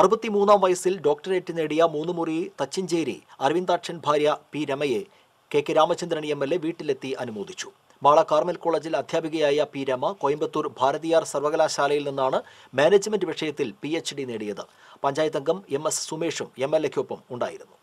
അറുപത്തിമൂന്നാം വയസ്സിൽ ഡോക്ടറേറ്റ് നേടിയ മൂന്നുമുറി തച്ചിഞ്ചേരി അരവിന്ദാക്ഷൻ ഭാര്യ പി രമയെ K K Ramachandran M L A വീട്ടിലെത്തി അനുമോദിച്ചു മാള കാർമൽ കോളേജിൽ അധ്യാപികയായ പി രമ കോയമ്പത്തൂർ ഭാരതിയാർ സർവകലാശാലയിൽ നിന്നാണ് മാനേജ്മെന്റ് വിഷയത്തിൽ പി എച്ച് ഡി നേടിയത് പഞ്ചായത്ത് അംഗം എം എസ് സുമേഷും എം എൽ എക്കൊപ്പം ഉണ്ടായിരുന്നു